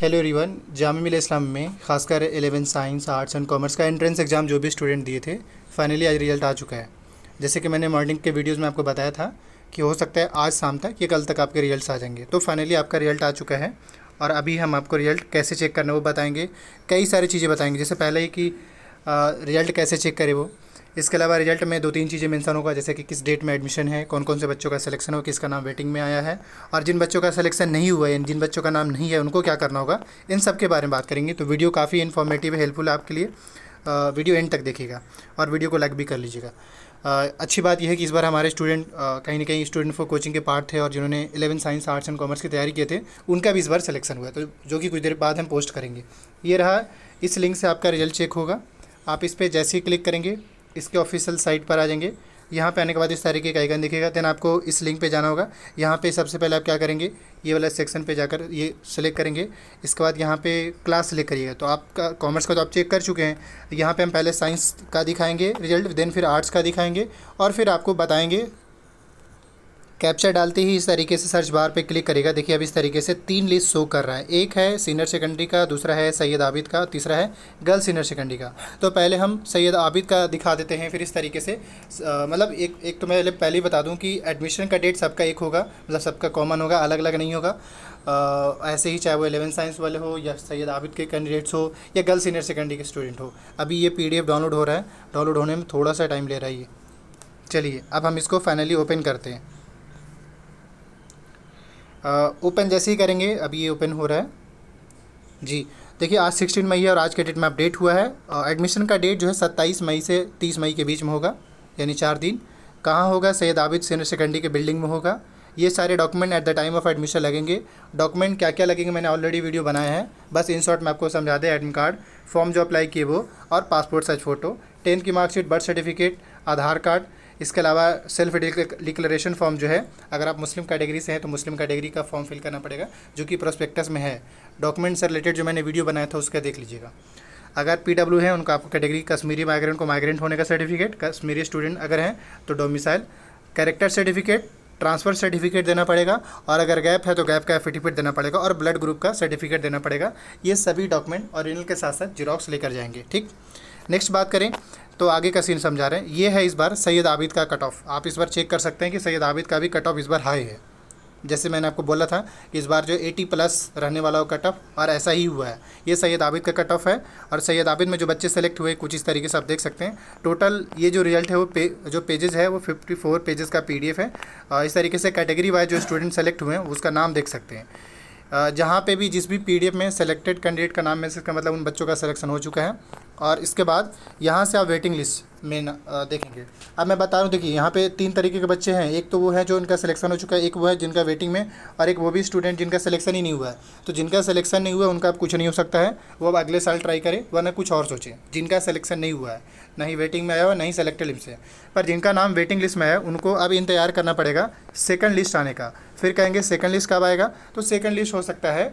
hello everyone जाम मिल इस्लाम में खासकर eleven science arts and commerce का एंट्रेंस एग्ज़ाम जो भी स्टूडेंट दिए थे फाइनली आज रिजल्ट आ चुका है जैसे कि मैंने मॉर्निंग के वीडियोज़ में आपको बताया था कि हो सकता है आज शाम तक या कल तक आपके रिजल्ट आ जाएंगे तो फाइनली आपका रिजल्ट आ चुका है और अभी हम आपको रिजल्ट कैसे चेक करना वो बताएँगे कई सारी चीज़ें बताएँगे जैसे पहले ही कि रिजल्ट कैसे चेक करें वो इसके अलावा रिजल्ट में दो तीन चीज़ें मेंशन होगा जैसे कि किस डेट में एडमिशन है कौन कौन से बच्चों का सिलेक्शन हो किसका नाम वेटिंग में आया है और जिन बच्चों का सिलेक्शन नहीं हुआ है जिन बच्चों का नाम नहीं है उनको क्या करना होगा इन सब के बारे में बात करेंगे तो वीडियो काफ़ी इन्फॉर्मेटिव हेल्पफुल आपके लिए वीडियो एंड तक देखिएगा और वीडियो को लाइक भी कर लीजिएगा अच्छी बात यह है कि इस बार हमारे स्टूडेंट कहीं ना कहीं स्टूडेंट फॉर कोचिंग के पार्ट थे और जिन्होंने eleven science arts and commerce की तैयारी किए थे उनका भी इस बार सिलेक्शन हुआ तो जो कि कुछ देर बाद हम पोस्ट करेंगे ये रहा इस लिंक से आपका रिजल्ट चेक होगा आप इस पर जैसे ही क्लिक करेंगे इसके ऑफिशियल साइट पर आ जाएंगे यहाँ पे आने के बाद इस तरीके का आइकन दिखेगा देन आपको इस लिंक पे जाना होगा यहाँ पे सबसे पहले आप क्या करेंगे ये वाला सेक्शन पे जाकर ये सेलेक्ट करेंगे इसके बाद यहाँ पे क्लास सेलेक्ट करिएगा तो आपका कॉमर्स का तो आप चेक कर चुके हैं यहाँ पे हम पहले साइंस का दिखाएंगे रिजल्ट देन फिर आर्ट्स का दिखाएंगे और फिर आपको बताएंगे कैप्चर डालते ही इस तरीके से सर्च बार पे क्लिक करेगा देखिए अब इस तरीके से तीन लिस्ट शो कर रहा है एक है सीनियर सेकेंडरी का दूसरा है सैयद आबिद का तीसरा है गर्ल सीनियर सेकेंडरी का तो पहले हम सैयद आबिद का दिखा देते हैं फिर इस तरीके से मतलब एक एक तो मैं पहले ही बता दूँ कि एडमिशन का डेट सबका एक होगा मतलब सबका कॉमन होगा अलग अलग नहीं होगा आ, ऐसे ही चाहे वो एलेवन साइंस वाले हो या सैयद आबिद के कैंडिडेट्स हो या गर्ल सीनियर सेकेंडरी के स्टूडेंट हो अभी ये पी डाउनलोड हो रहा है डाउनलोड होने में थोड़ा सा टाइम ले रहा है ये चलिए अब हम इसको फाइनली ओपन करते हैं ओपन जैसे ही करेंगे अभी ये ओपन हो रहा है जी देखिए आज 16 मई है और आज के डेट में अपडेट हुआ है एडमिशन का डेट जो है 27 मई से 30 मई के बीच में होगा यानी चार दिन कहाँ होगा सैयद आबिद सीनियर सेकेंडरी के बिल्डिंग में होगा ये सारे document at the time of admission लगेंगे डॉक्यूमेंट क्या क्या लगेंगे मैंने ऑलरेडी वीडियो बनाया है बस इन शॉर्ट मैं आपको समझा दें एडमिट कार्ड फॉर्म जो अप्लाई किए वो और पासपोर्ट साइज फ़ोटो टेंथ की marksheet birth certificate Aadhaar card इसके अलावा सेल्फ डिक्लेरेशन फॉर्म जो है अगर आप मुस्लिम कैटेगरी से हैं तो मुस्लिम कैटेगरी का फॉर्म फिल करना पड़ेगा जो कि प्रोस्पेक्टस में है डॉक्यूमेंट से रिलेटेड जो मैंने वीडियो बनाया था उसका देख लीजिएगा अगर पी डब्ल्यू है उनका आपको कैटेगरी कश्मीरी माइग्रेंट को माइग्रेंट होने का सर्टिफिकेट कश्मीरी स्टूडेंट अगर हैं तो domicile character certificate transfer certificate देना पड़ेगा और अगर गैप है तो गैप का सर्टिफिकेट देना पड़ेगा और ब्लड ग्रुप का सर्टिफिकेट देना पड़ेगा ये सभी डॉक्यूमेंट ओरिजिनल के साथ साथ जिरॉक्स लेकर जाएंगे ठीक नेक्स्ट बात करें तो आगे का सीन समझा रहे हैं ये है इस बार सैयद आबिद का कट ऑफ आप इस बार चेक कर सकते हैं कि सैयद आबिद का भी कट ऑफ इस बार हाई है जैसे मैंने आपको बोला था कि इस बार जो 80 प्लस रहने वाला हो कट ऑफ और ऐसा ही हुआ है ये सैयद आबिद का कट ऑफ है और सैयद आबिद में जो बच्चे सेलेक्ट हुए कुछ इस तरीके से आप देख सकते हैं टोटल ये जो रिजल्ट है वो पे, जो पेजेस है वो 54 पेजेस का पीडीएफ है और इस तरीके से कैटेगरी वाइज जो स्टूडेंट सेलेक्ट हुए हैं उसका नाम देख सकते हैं जहाँ पर भी जिस भी पी में सेलेक्टेड कैंडिडेट का नाम है इसका मतलब उन बच्चों का सलेक्शन हो चुका है और इसके बाद यहाँ से आप वेटिंग लिस्ट में देखेंगे अब मैं बता रहा हूँ देखिए यहाँ पे तीन तरीके के बच्चे हैं एक तो वो है जो उनका सिलेक्शन हो चुका है एक वो है जिनका वेटिंग में और एक वो भी स्टूडेंट जिनका सिलेक्शन ही नहीं हुआ है तो जिनका सिलेक्शन नहीं हुआ उनका अब कुछ नहीं हो सकता है वो अब अगले साल ट्राई करें वरना कुछ और सोचें जिनका सिलेक्शन नहीं हुआ है ना ही वेटिंग में आया और ना ही सेलेक्टेड लिस्ट है पर जिनका नाम वेटिंग लिस्ट में है उनको अब इंतजार करना पड़ेगा सेकेंड लिस्ट आने का फिर कहेंगे सेकंड लिस्ट कब आएगा तो सेकंड लिस्ट हो सकता है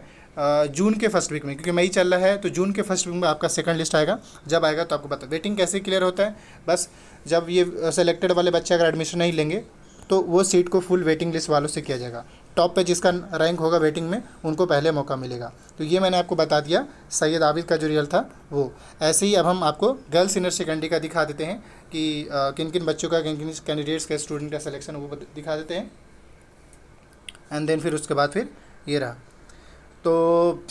जून के फर्स्ट वीक में क्योंकि मई चल रहा है तो जून के फर्स्ट वीक में आपका सेकंड लिस्ट आएगा जब आएगा तो आपको पता वेटिंग कैसे क्लियर होता है बस जब ये सेलेक्टेड वाले बच्चे अगर एडमिशन नहीं लेंगे तो वो सीट को फुल वेटिंग लिस्ट वालों से किया जाएगा टॉप पे जिसका रैंक होगा वेटिंग में उनको पहले मौका मिलेगा तो ये मैंने आपको बता दिया सैयद आबिद का जो रियल था वो ऐसे ही अब हम आपको गर्ल्स सीनियर सेकेंडरी का दिखा देते हैं कि आ, किन किन बच्चों का किन किन कैंडिडेट्स का स्टूडेंट का सिलेक्शन वो दिखा देते हैं एंड देन फिर उसके बाद फिर ये रहा तो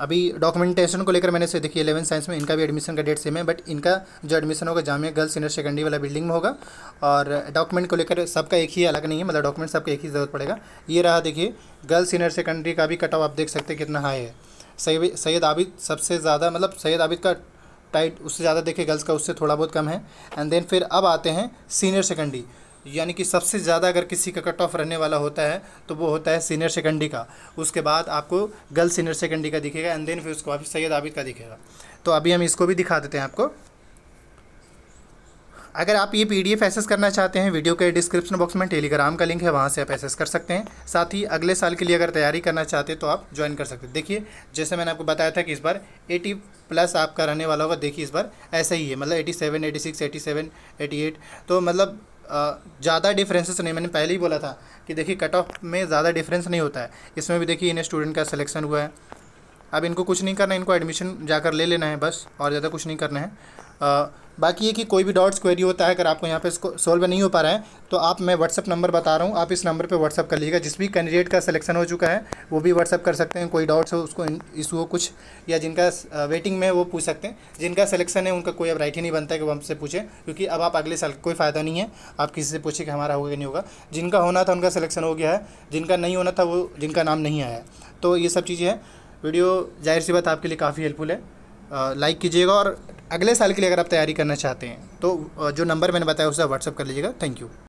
अभी डॉक्यूमेंटेशन को लेकर मैंने से देखिए इलेवन साइंस में इनका भी एडमिशन का डेट सेम है बट इनका जो एडमिशन होगा जामिया गर्ल्स सीनियर सेकेंडरी वाला बिल्डिंग में होगा और डॉक्यूमेंट को लेकर सबका एक ही अलग नहीं है मतलब डॉक्यूमेंट सबका एक ही ज़रूरत पड़ेगा ये रहा देखिए गर्ल्स सीनियर सेकेंडरी का भी कट ऑफ आप देख सकते हैं कितना हाई है सैद सैयद आबिद सबसे ज़्यादा मतलब सैयद आबिद का टाइट उससे ज़्यादा देखिए गर्ल्स का उससे थोड़ा बहुत कम है एंड देन फिर अब आते हैं सीनियर सेकेंडरी यानी कि सबसे ज़्यादा अगर किसी का कट ऑफ रहने वाला होता है तो वो होता है सीनियर सेकेंडरी का उसके बाद आपको गर्ल सीनियर सेकेंडरी का दिखेगा एंड देन फिर उसको वापस सैयद आबिद का दिखेगा तो अभी हम इसको भी दिखा देते हैं आपको अगर आप ये पी डी करना चाहते हैं वीडियो के डिस्क्रिप्शन बॉक्स में टेलीग्राम का लिंक है वहाँ से आप एसेस कर सकते हैं साथ ही अगले साल के लिए अगर तैयारी करना चाहते हैं तो आप ज्वाइन कर सकते हैं देखिए जैसे मैंने आपको बताया था कि इस बार 80 प्लस आपका रहने वाला होगा देखिए इस बार ऐसा ही है मतलब 87, 86, 87, 88 तो मतलब ज़्यादा डिफरेंसेस नहीं मैंने पहले ही बोला था कि देखिए कट ऑफ में ज़्यादा डिफरेंस नहीं होता है इसमें भी देखिए इन स्टूडेंट का सिलेक्शन हुआ है अब इनको कुछ नहीं करना है इनको एडमिशन जाकर ले लेना है बस और ज़्यादा कुछ नहीं करना है आ, बाकी ये कि कोई भी डाउट्स क्वेरी होता है अगर आपको यहाँ पे इसको सॉल्व नहीं हो पा रहा है तो आप मैं व्हाट्सअप नंबर बता रहा हूँ आप इस नंबर पे व्हाट्सअप कर लीजिएगा जिस भी कैंडिडेट का सिलेक्शन हो चुका है वो भी व्हाट्सअप कर सकते हैं कोई डाउट्स हो उसको इशू हो कुछ या जिनका वेटिंग में वो पूछ सकते हैं जिनका सलेक्शन है उनका कोई अब राइट ही नहीं बनता है कि वो हमसे पूछें क्योंकि अब आप अगले साल कोई फ़ायदा नहीं है आप किसी से पूछे कि हमारा होगा कि नहीं होगा जिनका होना था उनका सलेक्शन हो गया है जिनका नहीं होना था वो जिनका नाम नहीं आया तो ये सब चीज़ें हैं वीडियो जाहिर सी बात आपके लिए काफ़ी हेल्पफुल है लाइक कीजिएगा और अगले साल के लिए अगर आप तैयारी करना चाहते हैं तो जो नंबर मैंने बताया उसे व्हाट्सअप कर लीजिएगा थैंक यू